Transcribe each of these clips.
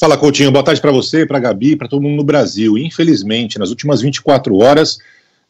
Fala, Coutinho. Boa tarde para você, para Gabi, para todo mundo no Brasil. Infelizmente, nas últimas 24 horas,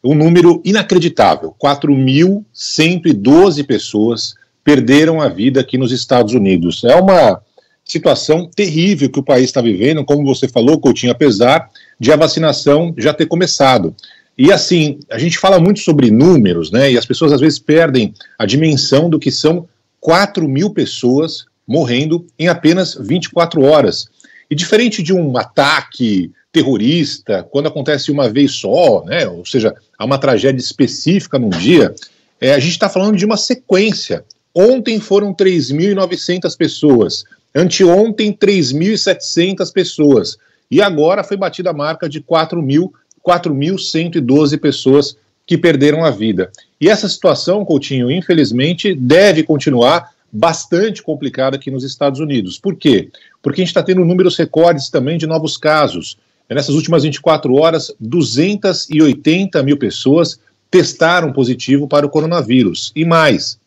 um número inacreditável: 4.112 pessoas perderam a vida aqui nos Estados Unidos. É uma situação terrível que o país está vivendo, como você falou, Coutinho, apesar de a vacinação já ter começado. E assim, a gente fala muito sobre números, né? E as pessoas às vezes perdem a dimensão do que são 4 mil pessoas morrendo em apenas 24 horas. E diferente de um ataque terrorista, quando acontece uma vez só, né, ou seja, há uma tragédia específica num dia, é, a gente está falando de uma sequência. Ontem foram 3.900 pessoas, anteontem 3.700 pessoas, e agora foi batida a marca de 4.112 pessoas que perderam a vida. E essa situação, Coutinho, infelizmente, deve continuar bastante complicada aqui nos Estados Unidos. Por quê? Porque a gente está tendo números recordes também de novos casos. É, nessas últimas 24 horas, 280 mil pessoas testaram positivo para o coronavírus. E mais,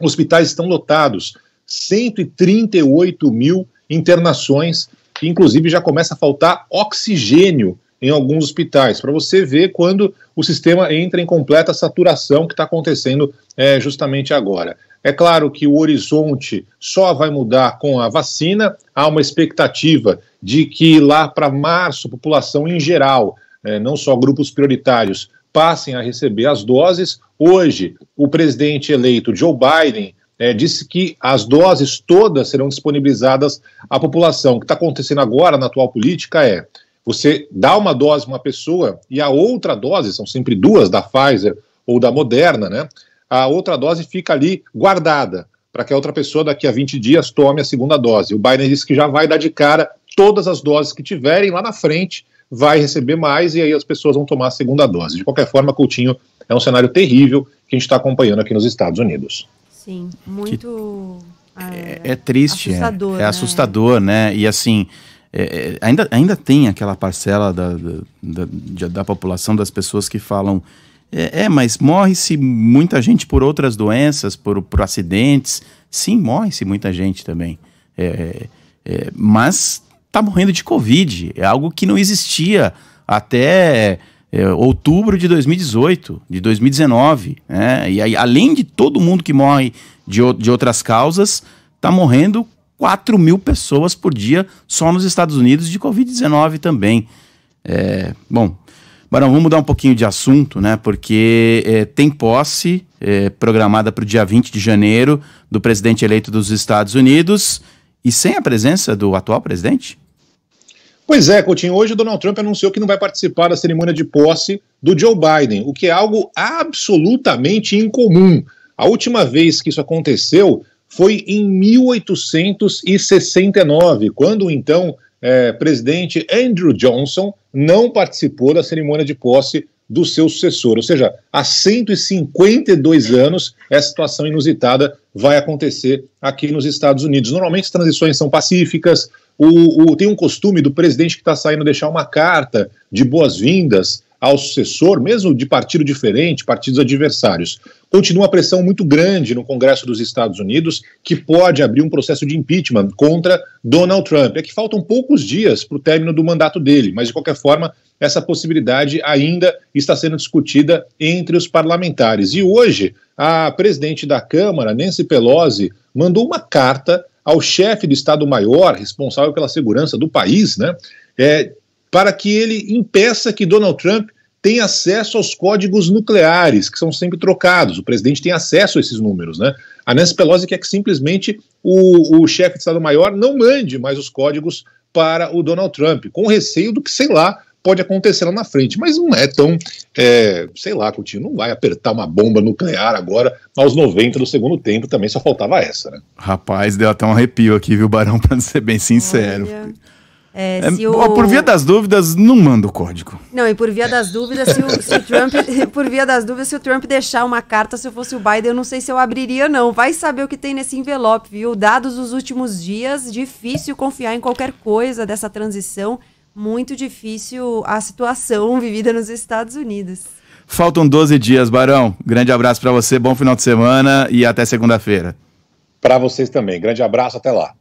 hospitais estão lotados, 138 mil internações, e inclusive já começa a faltar oxigênio em alguns hospitais, para você ver quando o sistema entra em completa saturação que está acontecendo é, justamente agora. É claro que o horizonte só vai mudar com a vacina. Há uma expectativa de que lá para março, a população em geral, é, não só grupos prioritários, passem a receber as doses. Hoje, o presidente eleito Joe Biden é, disse que as doses todas serão disponibilizadas à população. O que está acontecendo agora na atual política é você dá uma dose a uma pessoa e a outra dose, são sempre duas da Pfizer ou da Moderna, né? a outra dose fica ali guardada, para que a outra pessoa daqui a 20 dias tome a segunda dose. O Biden disse que já vai dar de cara todas as doses que tiverem lá na frente, vai receber mais e aí as pessoas vão tomar a segunda dose. De qualquer forma, Coutinho, é um cenário terrível que a gente está acompanhando aqui nos Estados Unidos. Sim, muito. É, é, é triste, é. assustador, é, é né? assustador, né? E assim. É, é, ainda, ainda tem aquela parcela da da, da, da, população das pessoas que falam é, é, mas morre-se muita gente por outras doenças, por, por acidentes. Sim, morre-se muita gente também. É, é, é mas está morrendo de Covid. É algo que não existia até é, outubro de 2018, de 2019. Né? E aí, além de todo mundo que morre de, de outras causas, está morrendo 4 mil pessoas por dia só nos Estados Unidos de Covid-19 também. É, bom, Barão, vamos mudar um pouquinho de assunto, né? Porque é, tem posse é, programada para o dia 20 de janeiro do presidente eleito dos Estados Unidos e sem a presença do atual presidente? Pois é, Coutinho, hoje o Donald Trump anunciou que não vai participar da cerimônia de posse do Joe Biden, o que é algo absolutamente incomum. A última vez que isso aconteceu foi em 1869, quando então é, presidente Andrew Johnson não participou da cerimônia de posse do seu sucessor. Ou seja, há 152 anos, essa situação inusitada vai acontecer aqui nos Estados Unidos. Normalmente as transições são pacíficas, o, o, tem um costume do presidente que está saindo deixar uma carta de boas-vindas ao sucessor, mesmo de partido diferente, partidos adversários. Continua a pressão muito grande no Congresso dos Estados Unidos, que pode abrir um processo de impeachment contra Donald Trump. É que faltam poucos dias para o término do mandato dele, mas de qualquer forma, essa possibilidade ainda está sendo discutida entre os parlamentares. E hoje, a presidente da Câmara, Nancy Pelosi, mandou uma carta ao chefe do Estado-Maior, responsável pela segurança do país, né? É, para que ele impeça que Donald Trump tem acesso aos códigos nucleares, que são sempre trocados. O presidente tem acesso a esses números, né? A Nancy Pelosi quer que simplesmente o, o chefe de Estado-Maior não mande mais os códigos para o Donald Trump, com receio do que, sei lá, pode acontecer lá na frente. Mas não é tão, é, sei lá, Coutinho, não vai apertar uma bomba nuclear agora aos 90 do segundo tempo, também só faltava essa, né? Rapaz, deu até um arrepio aqui, viu, Barão, para ser bem sincero. Olha. É, é, o... Por via das dúvidas, não manda o código. Não, e por via das dúvidas, se o, se o Trump, por via das dúvidas, se o Trump deixar uma carta, se eu fosse o Biden, eu não sei se eu abriria, não. Vai saber o que tem nesse envelope, viu? Dados dos últimos dias, difícil confiar em qualquer coisa dessa transição. Muito difícil a situação vivida nos Estados Unidos. Faltam 12 dias, Barão. Grande abraço para você, bom final de semana e até segunda-feira. Para vocês também. Grande abraço, até lá.